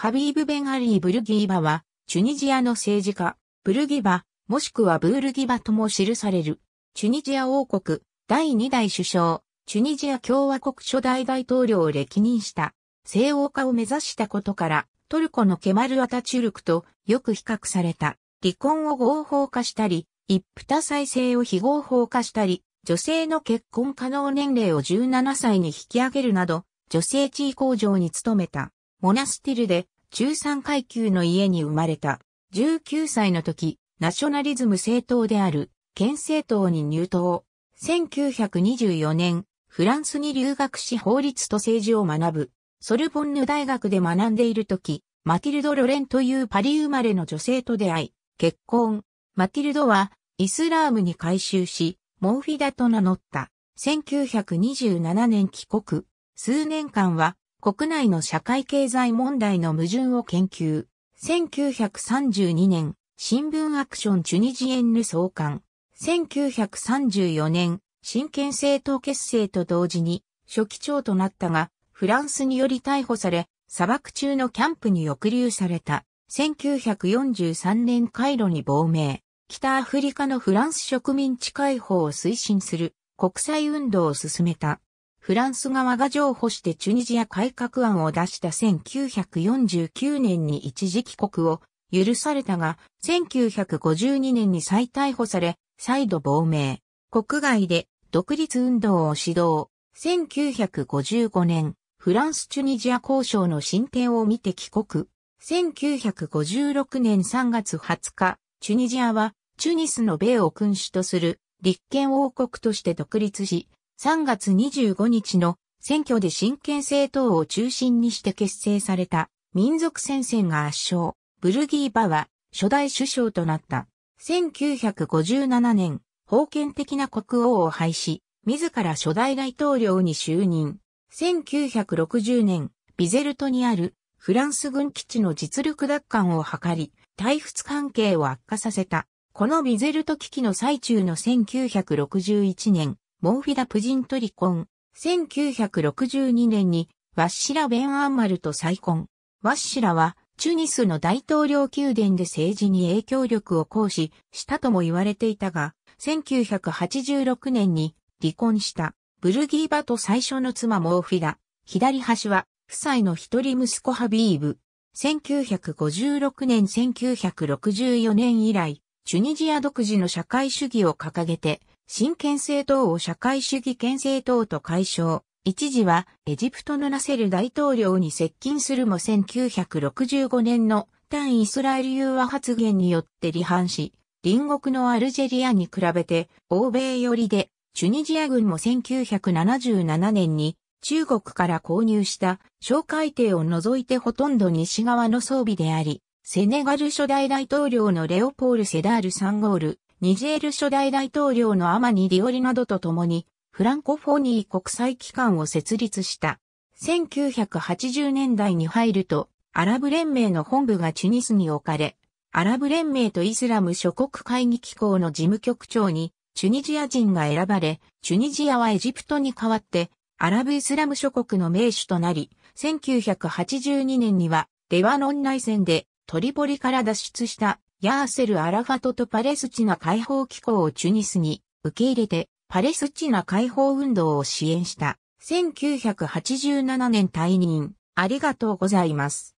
ハビーブ・ベン・アリー・ブルギーバは、チュニジアの政治家、ブルギバ、もしくはブールギバとも記される、チュニジア王国、第2代首相、チュニジア共和国初代大統領を歴任した、西欧化を目指したことから、トルコのケマル・アタチュルクとよく比較された。離婚を合法化したり、一夫多妻制を非合法化したり、女性の結婚可能年齢を17歳に引き上げるなど、女性地位向上に努めた。モナスティルで中産階級の家に生まれた。19歳の時、ナショナリズム政党である、県政党に入党。1924年、フランスに留学し法律と政治を学ぶ。ソルボンヌ大学で学んでいる時、マティルド・ロレンというパリ生まれの女性と出会い、結婚。マティルドは、イスラームに改宗し、モンフィダと名乗った。1927年帰国。数年間は、国内の社会経済問題の矛盾を研究。1932年、新聞アクションチュニジエンヌ創刊。1934年、新権政党結成と同時に、初期長となったが、フランスにより逮捕され、砂漠中のキャンプに抑留された。1943年カイロに亡命。北アフリカのフランス植民地解放を推進する国際運動を進めた。フランス側が譲歩してチュニジア改革案を出した1949年に一時帰国を許されたが、1952年に再逮捕され、再度亡命。国外で独立運動を指導。1955年、フランス・チュニジア交渉の進展を見て帰国。1956年3月20日、チュニジアはチュニスの米を君主とする立憲王国として独立し、3月25日の選挙で真剣政党を中心にして結成された民族戦線が圧勝、ブルギーバは初代首相となった。1957年、封建的な国王を廃止、自ら初代大統領に就任。1960年、ビゼルトにあるフランス軍基地の実力奪還を図り、対仏関係を悪化させた。このビゼルト危機の最中の1961年、モーフィダ・プジントリコン。1962年にワッシラ・ベン・アンマルと再婚。ワッシラはチュニスの大統領宮殿で政治に影響力を行使したとも言われていたが、1986年に離婚したブルギーバと最初の妻モーフィダ。左端は夫妻の一人息子ハビーブ。1956年1964年以来、チュニジア独自の社会主義を掲げて、新憲政党を社会主義憲政党と解消。一時はエジプトのナセル大統領に接近するも1965年の単イスラエル融和発言によって離反し、隣国のアルジェリアに比べて欧米寄りで、チュニジア軍も1977年に中国から購入した小海艇を除いてほとんど西側の装備であり、セネガル初代大統領のレオポール・セダール・サンゴール、ニジェール初代大統領のアマニ・ディオリなどと共に、フランコフォニー国際機関を設立した。1980年代に入ると、アラブ連盟の本部がチュニスに置かれ、アラブ連盟とイスラム諸国会議機構の事務局長に、チュニジア人が選ばれ、チュニジアはエジプトに代わって、アラブイスラム諸国の名手となり、1982年には、レバノン内戦でトリポリから脱出したヤーセル・アラファトとパレスチナ解放機構をチュニスに受け入れてパレスチナ解放運動を支援した。1987年退任。ありがとうございます。